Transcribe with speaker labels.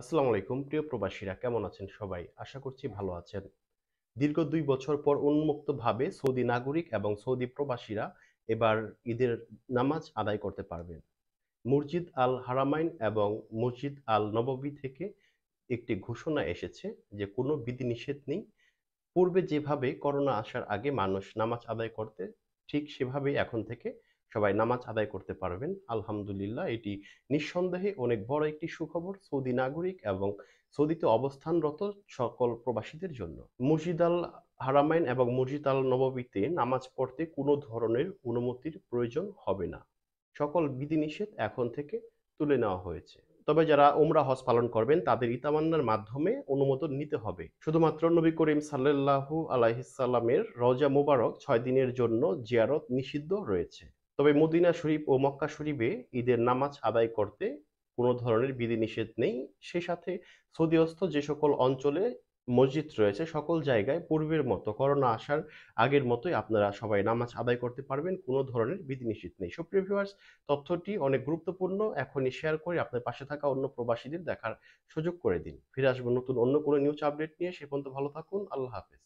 Speaker 1: আসসালামু আলাইকুম প্রিয় প্রবাসীরা কেমন আছেন সবাই আশা করছি ভালো আছেন দীর্ঘ দুই বছর পর উন্মুক্তভাবে সৌদি নাগরিক এবং সৌদি প্রবাসীরা এবার ঈদের নামাজ আদায় করতে পারবেন মসজিদ আল হারামাইন এবং মসজিদ আল নববী থেকে একটি ঘোষণা এসেছে যে কোনো বিধিনিষেধ নেই পূর্বে যেভাবে করোনা আসার আগে মানুষ নামাজ আদায় করতে ঠিক সেভাবে এখন থেকে সবাই নামাজ আদায় করতে পারবেন আলহামদুলিল্লাহ এটি নিঃসন্দেহে অনেক বড় একটি সুখবর সৌদি নাগরিক এবং সৌদিতে অবস্থানরত সকল প্রবাসীদের জন্য মসজিদ আল হারামাইন এবং মসজিদ আল নববীতে নামাজ পড়তে কোনো ধরনের অনুমতির প্রয়োজন হবে না সকল বিধিনিষেধ এখন থেকে তুলে নেওয়া হয়েছে তবে যারা উমরা হজ পালন করবেন তাদের ইতামান্নার মাধ্যমে অনুমোদন নিতে হবে শুধুমাত্র নবী করিম সাল্লু আলাহিসাল্লামের রজা মোবারক ছয় দিনের জন্য জিয়ারত নিষিদ্ধ রয়েছে তবে মদিনা শরীফ ও মক্কা শরীফে ঈদের নামাজ আদায় করতে কোনো ধরনের বিধিনিষেধ নেই সে সাথে সৌদিয়স্থ যে সকল অঞ্চলে মসজিদ রয়েছে সকল জায়গায় পূর্বের মতো করোনা আসার আগের মতোই আপনারা সবাই নামাজ আদায় করতে পারবেন কোনো ধরনের বিধিনিষেধ নেই সুপ্রিয় ভিউয়ার্স তথ্যটি অনেক গুরুত্বপূর্ণ এখনই শেয়ার করে আপনার পাশে থাকা অন্য প্রবাসীদের দেখার
Speaker 2: সুযোগ করে দিন ফিরে আসবো নতুন অন্য কোনো নিউজ আপডেট নিয়ে সে পর্যন্ত ভালো থাকুন আল্লাহ হাফেজ